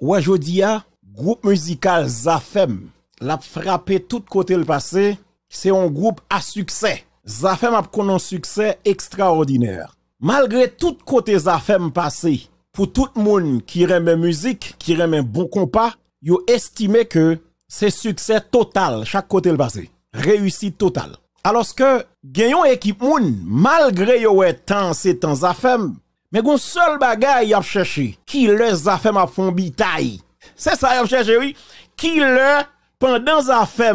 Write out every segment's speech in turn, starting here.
Ouais, dis ah, groupe musical Zafem, l'a frappé tout côté le passé, c'est un groupe à succès. Zafem a connu un succès extraordinaire. Malgré tout côté Zafem passé, pour tout le monde qui aime musique, qui aime bon compas, yo estimé que c'est succès total chaque côté le passé. Réussite totale. Alors que, gagnons équipe moun, malgré yo temps, c'est temps Zafem, mais gon seul bagay y a cherché. Qui les a fait ma fond bitaille. C'est ça y a cherché, oui. Qui le, pendant a fait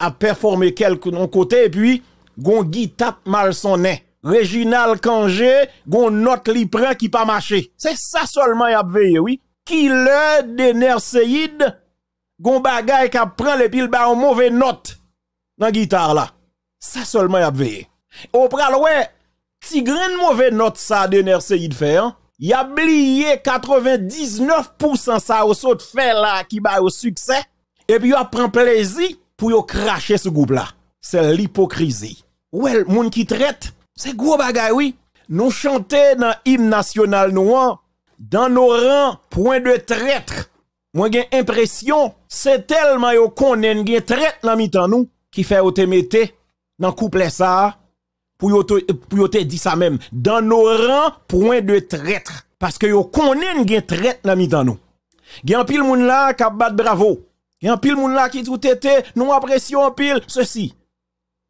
a performé quelque non côté, et puis, gon guitap mal son nez. Réginal Kangé, gon note li pren qui pas marché. C'est ça seulement y a veillé, oui. Qui le, dénerseïde, gon bagay qui prend le pile ba en mauvais note dans guitare là. Ça seulement y a veillé. Au pral si grand mauvais note ça de y de faire. Y a oublié 99% ça au saut fait là qui va au succès et puis a prend plaisir pour cracher ce groupe là. C'est l'hypocrisie. le monde qui traite, c'est gros bagay oui. Nous chanter dans l'hymne national noir dans nos rangs point de traître. Moi j'ai impression c'est tellement qu'on konnen traître la nous qui fait au te dans couplet ça pour pour dit ça même dans nos rangs point de traître parce que yo connaît gen traître dans mitan nous un pile moun là qui bat bravo un pile moun là qui tout était nous apprécions pile ceci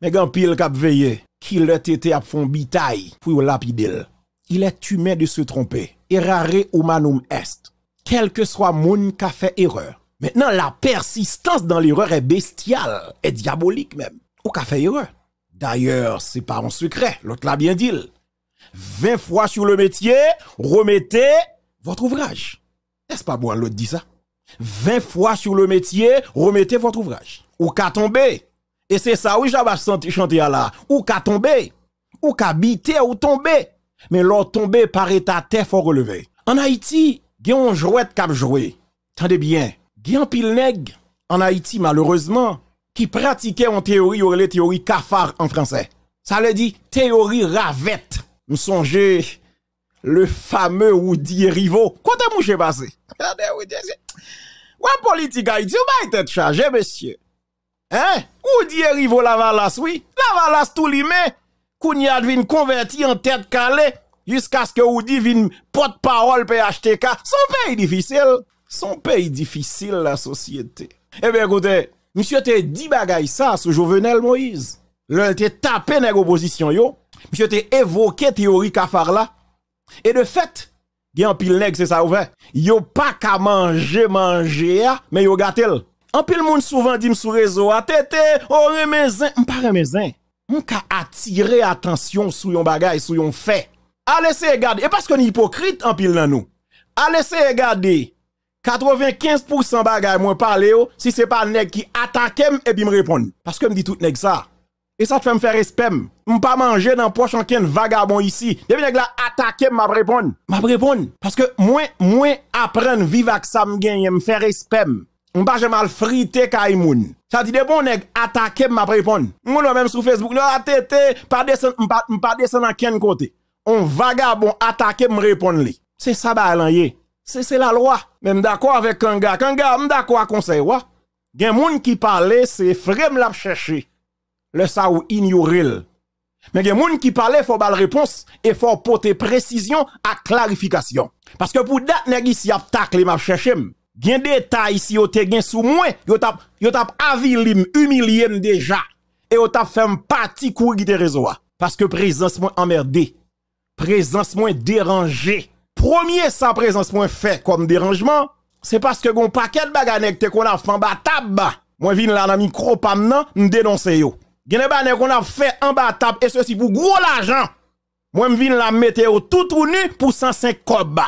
mais gen pile qui veillé qui le tété a font bitaille pour lapider il est humain de se tromper errare humanum est quel que soit moun qui fait erreur maintenant la persistance dans l'erreur est bestiale est diabolique même ou ka fait erreur D'ailleurs, c'est pas un secret, l'autre l'a bien dit. 20 fois sur le métier, remettez votre ouvrage. N'est-ce pas bon, l'autre dit ça? 20 fois sur le métier, remettez votre ouvrage. Ou qu'à tomber. Et c'est ça, oui, j'avais chanté la. Ou qu'à tomber. Ou qu'à biter ou tomber. Mais l'autre tombé par état terre, fort relevé. En Haïti, il y a un jouet cap joué. Tendez bien. Il y a un pile En Haïti, malheureusement, qui pratiquait en théorie, ou les théories cafard en français. Ça le dit théorie ravette. Nous songez le fameux Woody Rivo. Quand est mouché passé? Ouais, politique Haïti, ou pas être chargé, monsieur. Hein? Woody Rivo la valasse oui. La valasse tout limé. Kounia vin converti en tête calée jusqu'à ce que Woody vienne porte-parole PHTK. Son pays difficile. Son pays difficile, la société. Eh bien, écoutez, Monsieur te dit bagay ça sous Jovenel Moïse. l'on te tapé nèg opposition yo. Monsieur te évoqué théorie kafar là. Et de fait, il y pile nèg c'est ça ouvert. Yo pas qu'à manger manger mais yo gâtel. En pile monde souvent dit sur réseau a ah, tete, on oh, remezin, mesin, remezin. M'ka attirer attention sur yon bagay, sur yon fait. Allez c'est regarder et parce que est hypocrite en pile nan nous. Allez c'est regarder 95% bagay moi parle yo, si c'est pas nèg qui attaque et puis me répond. Parce que me dit tout nèg ça. Et ça te fait me faire respect. Je pas manger dans poche en ken vagabond ici. Depuis nèg là attaque m'a répond. M'a répondre parce que moi moi apprendre vivre avec ça me me faire respect. On pas jamais mal frité kaimoun. Ça dit des bon nèg attaque m'a répond. Moi même sur Facebook, ne vais ah, pas descend à m'pas descend dans ken côté. On vagabond attaque me répond C'est ça ba c'est la loi. Même d'accord avec Kanga. Kanga, je d'accord conseil. Il y a des gens qui parlent, c'est Frem. l'a chercher. Le ça ou ignorer. Mais il y a des gens qui parlent, il faut la réponse et faut porter précision à clarification. Parce que pour date, nèg ici, y a tacle, m'a Gen détail si yo te gen sous moi, yo tap, yo tap avilim, humilié déjà. Et yo tap fait un parti courir de réseau. Parce que présence moins emmerdé. Présence moins dérangé. Premier sa présence moins fait comme dérangement, c'est parce que gon paquet de baganek te qu'on a fait en bas table. Moi vin là dans micro pam nan, m'dénoncer yo. Gene banek qu'on a fait en bas table et ceci pour gros l'argent. Moi là, la météo tout ou nu pour 105 kob.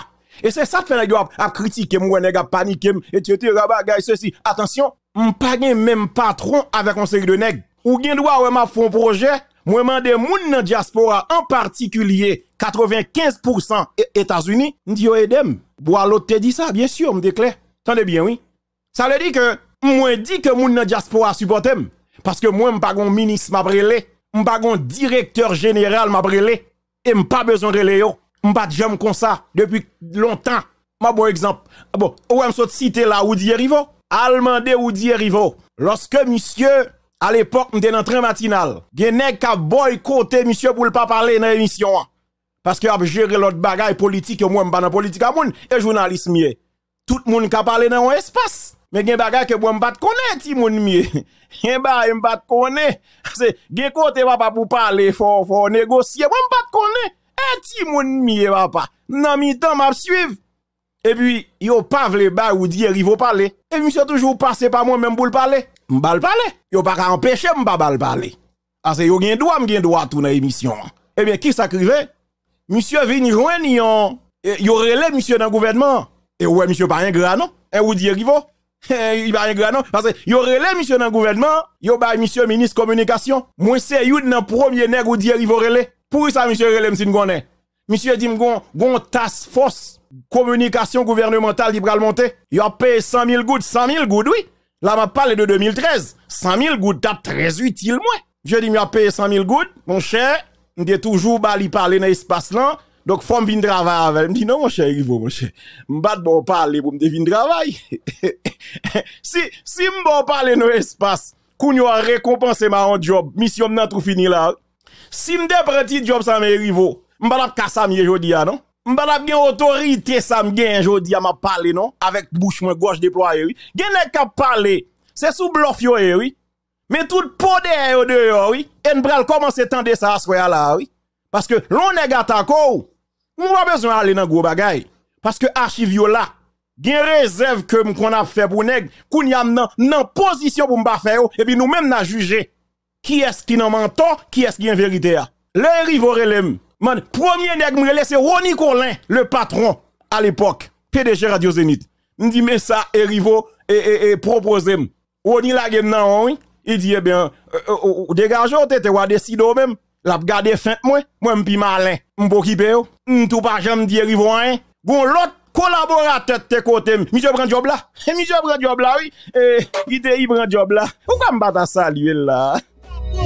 Et c'est ça que fait nèg à critiquer moi nèg a paniquer et tu bagay ceci. Attention, pas même patron avec un série de nèg ou gen droit ouais m'a fond projet moi mande moun nan diaspora en particulier 95% États-Unis m'di yo edem l'autre te dit ça bien sûr m'dekle. Tendez bien oui ça veut dire que moins dit que moun nan diaspora supportem parce que moi m'pagon ministre m'a m'bagon directeur général m'a et pas besoin le e yo pas jam comme ça depuis longtemps ma bon exemple bon ou m'sot cité là ou dit rivo allemande ou di rivo lorsque monsieur à l'époque, on était dans train matinal. Gen nèg ka boycotté monsieur pour pas parler dans l'émission parce que a géré l'autre bagaille politique moi pas dans politique à moun et journaliste mieux. Tout le monde ka parler dans un espace. Mais gen bagay que moi pas connaît ti moun mieux. Gen ba m pas connaît c'est gen côté papa pour parler faut faut négocier moi pas connaît et eh, ti moun mieux papa. Nan mi temps m'a suivre. Et puis, yo pas vle ba ou dire, il vont parler. Et monsieur toujours passé par moi même pour le parler m'bal parler. Yo pas ka empêcher m'pa bal parler. Parce que yo gen droit, m'gen droit tout dans émission. Eh bien, qui s'acrivait? Monsieur vini Jouen yon, eh, yo relè monsieur dans gouvernement. Et ouais, monsieur pas un grand non? Et ou dit rivo? Il pas un grand non? Parce que yo relè monsieur dans gouvernement, yo ba monsieur ministre communication. Moi c'est yon nan premier nèg ou dit rivo relè. Pour ça monsieur relè m'sin n'gonne. Monsieur dit m'gon, gon task force communication gouvernementale qui monte. monter. Yo payé 100 000 gouttes, 100 000 gouttes oui. Là, m'a parlé de 2013. 100 000 gouttes, tape très utile, moi. Je dis, m'a payer 100 000 gouttes. Mon cher, dis toujours, bah, parler dans l'espace là. Donc, faut m'vin travailler avec. dis non, mon cher, Rivo, mon cher. M'bat bon parler pour vin travailler. si, si m'bon parler dans l'espace, qu'on y a récompensé ma job, mission m'nan tout fini là. Si m'de prend job sans mes rivaux, m'bat la casse à aujourd'hui, non? M'ba bien autorité ça m'gagne jodi à m'a parler non avec bouche moins gauche déployée oui. Gen nèg k'ap parler, c'est sous bluff yo eh, oui. Mais tout podè yo dehors oui. Et commence commencer tendre ça à là oui. Parce que l'on nèg atako, on pas besoin aller dans gros bagay parce que archive yo là. Gen réserve que m'kon a fait pour nèg, koun yam nan nan position pour m'ba faire et puis nous même n'a juger qui est-ce qui n'a menton, qui est-ce qui est en vérité Le rivo l'em. Le premier nèg me c'est Ronnie Colin, le patron à l'époque, PDG Radio Zenith. Me dit mais ça Erivo et et, et proposé. Ronnie la game nan il dit eh bien euh, euh, euh, dégagez oh, tête ou décider même. La garder fin moi, moi suis malin, m'occuper yo. Oh. tout pas jamais dit Erivo eh, hein. Bon l'autre collaborateur te côté, monsieur prend job là. Monsieur prend job là oui. Et il prend job là. Pourquoi m'bata saluer là